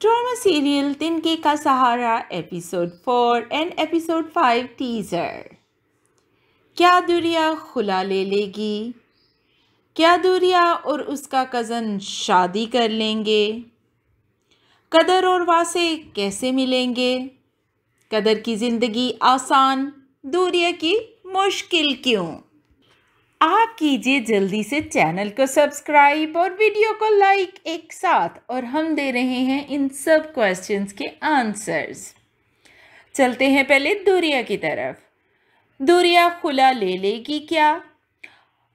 drama serial Tinkay ka Sahara episode four and episode five teaser क्या दूरिया खुला ले लेगी क्या दूरिया और उसका कज़न शादी कर लेंगे कदर और वासे कैसे मिलेंगे कदर की ज़िंदगी आसान दूरिया की मुश्किल क्यों आप कीजिए जल्दी से चैनल को सब्सक्राइब और वीडियो को लाइक एक साथ और हम दे रहे हैं इन सब क्वेश्चंस के आंसर्स चलते हैं पहले दूरिया की तरफ दूरिया खुला ले लेगी क्या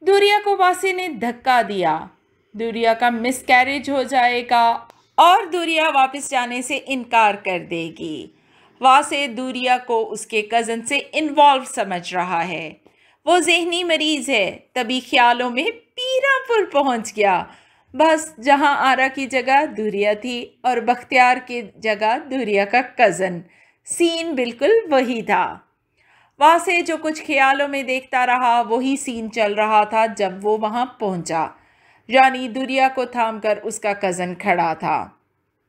दूरिया को वासी ने धक्का दिया दूरिया का मिसकैरेज हो जाएगा और दूरिया वापस जाने से इनकार कर देगी वासे दूरिया को उसके कज़न से इन्वॉल्व समझ रहा है वो जहनी मरीज़ है तभी ख्यालों में पीरापुर पहुंच गया बस जहां आरा की जगह दूरिया थी और बख्तियार की जगह दूरिया का कज़न सीन बिल्कुल वही था वहाँ से जो कुछ ख्यालों में देखता रहा वही सीन चल रहा था जब वो वहाँ पहुँचा यानी दूरिया को थाम कर उसका कज़न खड़ा था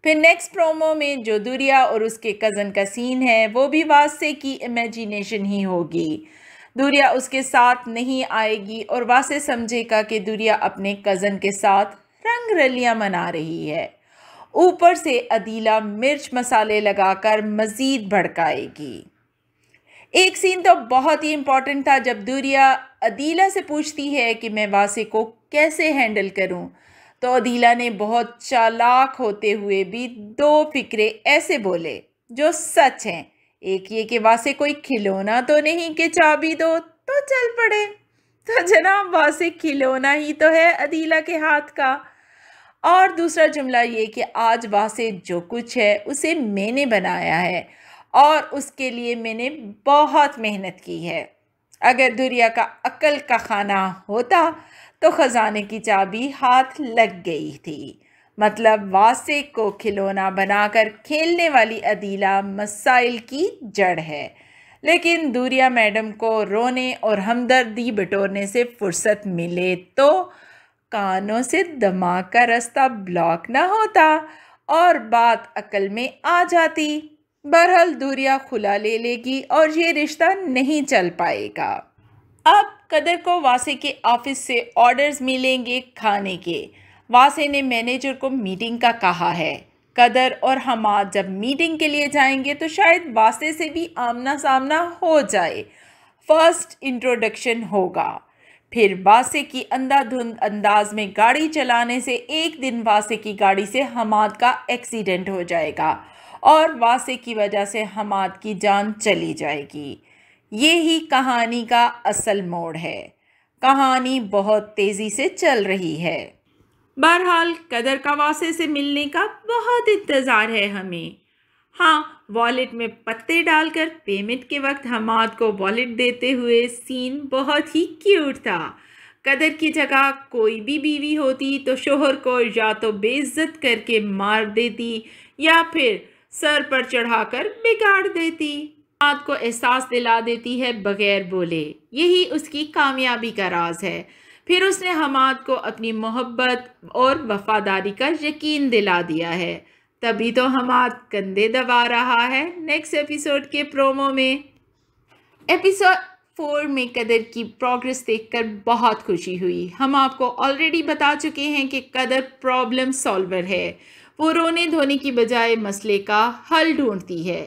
फिर नेक्स्ट प्रोमो में जो दूरिया और उसके कज़न का सीन है वो भी वास्ते की इमेजिनेशन ही होगी दूरिया उसके साथ नहीं आएगी और वासे समझेगा कि दूरिया अपने कज़न के साथ रंग रलियाँ मना रही है ऊपर से अदीला मिर्च मसाले लगाकर मज़ीद भड़काएगी एक सीन तो बहुत ही इम्पॉर्टेंट था जब दूरिया अदीला से पूछती है कि मैं वासे को कैसे हैंडल करूं तो अदीला ने बहुत चालाक होते हुए भी दो फिक्रे ऐसे बोले जो सच हैं एक ये के वासे कोई खिलौना तो नहीं के चाबी दो तो चल पड़े तो जनाब वासे खिलौना ही तो है अदीला के हाथ का और दूसरा जुमला ये कि आज वासे जो कुछ है उसे मैंने बनाया है और उसके लिए मैंने बहुत मेहनत की है अगर दुरिया का अकल का खाना होता तो ख़जाने की चाबी हाथ लग गई थी मतलब वासिक को खिलौना बनाकर खेलने वाली अदीला मसाइल की जड़ है लेकिन दूरिया मैडम को रोने और हमदर्दी बटोरने से फुर्सत मिले तो कानों से दमाग का रास्ता ब्लॉक ना होता और बात अकल में आ जाती बहरहाल दूरिया खुला ले लेगी और ये रिश्ता नहीं चल पाएगा अब कदर को वासे के ऑफिस से ऑर्डर्स मिलेंगे खाने के वासे ने मैनेजर को मीटिंग का कहा है कदर और हमाद जब मीटिंग के लिए जाएंगे तो शायद वासे से भी आमना सामना हो जाए फर्स्ट इंट्रोडक्शन होगा फिर वासे की अंधाधुंध अंदाज में गाड़ी चलाने से एक दिन वासे की गाड़ी से हमाद का एक्सीडेंट हो जाएगा और वासे की वजह से हमाद की जान चली जाएगी ये ही कहानी का असल मोड़ है कहानी बहुत तेज़ी से चल रही है बहरहाल कदर का वासे से मिलने का बहुत इंतज़ार है हमें हाँ वॉलेट में पत्ते डालकर पेमेंट के वक्त हमाद को वॉलेट देते हुए सीन बहुत ही क्यूट था कदर की जगह कोई भी बीवी होती तो शोहर को या तो बेइज्जत करके मार देती या फिर सर पर चढ़ाकर बिगाड़ देती हमाद को एहसास दिला देती है बगैर बोले यही उसकी कामयाबी का राज है फिर उसने हमाद को अपनी मोहब्बत और वफादारी का यकीन दिला दिया है तभी तो हमाद कंधे दबा रहा है नेक्स्ट एपिसोड के प्रोमो में एपिसोड फोर में कदर की प्रोग्रेस देखकर बहुत खुशी हुई हम आपको ऑलरेडी बता चुके हैं कि कदर प्रॉब्लम सॉल्वर है वो रोने धोने की बजाय मसले का हल ढूंढती है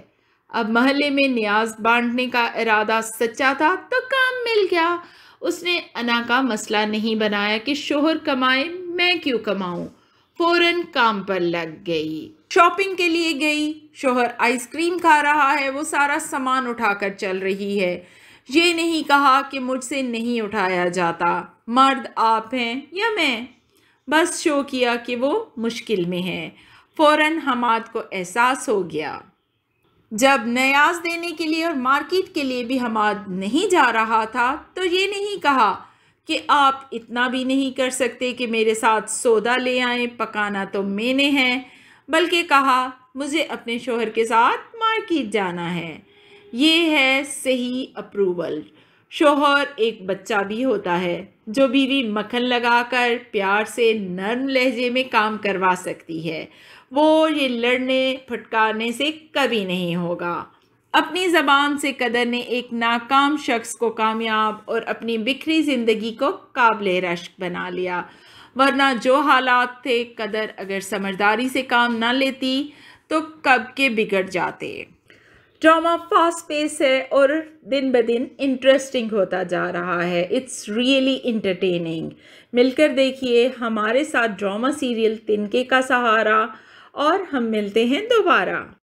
अब महल्ले में न्याज बांटने का इरादा सच्चा था तो काम मिल गया उसने अना का मसला नहीं बनाया कि शोहर कमाए मैं क्यों कमाऊं फौरन काम पर लग गई शॉपिंग के लिए गई शोहर आइसक्रीम खा रहा है वो सारा सामान उठाकर चल रही है ये नहीं कहा कि मुझसे नहीं उठाया जाता मर्द आप हैं या मैं बस शो किया कि वो मुश्किल में है फ़ौर हमाद को एहसास हो गया जब न्याज देने के लिए और मार्केट के लिए भी हमाद नहीं जा रहा था तो ये नहीं कहा कि आप इतना भी नहीं कर सकते कि मेरे साथ सौदा ले आए पकाना तो मैंने है बल्कि कहा मुझे अपने शोहर के साथ मार्केट जाना है ये है सही अप्रूवल शोहर एक बच्चा भी होता है जो बीवी मक्खन लगाकर प्यार से नर्म लहजे में काम करवा सकती है वो ये लड़ने फटकारने से कभी नहीं होगा अपनी ज़बान से कदर ने एक नाकाम शख्स को कामयाब और अपनी बिखरी ज़िंदगी को काबिल रश्क बना लिया वरना जो हालात थे कदर अगर समझदारी से काम ना लेती तो कब के बिगड़ जाते ड्रामा फास्ट पेस है और दिन ब दिन इंटरेस्टिंग होता जा रहा है इट्स रियली इंटरटेनिंग मिलकर देखिए हमारे साथ ड्रामा सीरियल तिनके का सहारा और हम मिलते हैं दोबारा